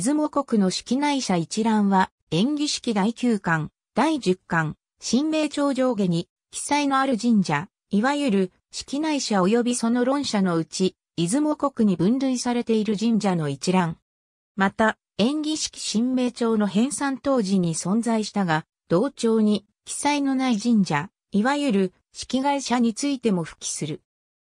出雲国の式内社一覧は、演技式第9巻、第10巻、新名帳上下に、記載のある神社、いわゆる、式内社及びその論者のうち、出雲国に分類されている神社の一覧。また、演技式新名帳の編纂当時に存在したが、同調に記載のない神社、いわゆる式外社についても付記する。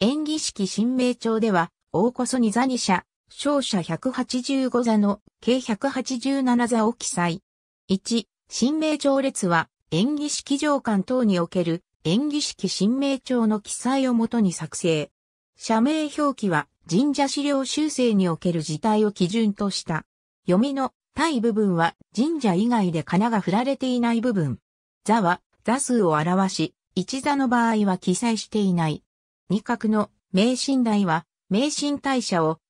演技式新名帳では、大こそに座に者、勝者185座の計187座を記載。1、神明帳列は、演技式上巻等における演技式神明帳の記載をもとに作成。社名表記は神社資料修正における事態を基準とした。読みの対部分は神社以外で金が振られていない部分。座は座数を表し、一座の場合は記載していない。二角の名神台は名神大社を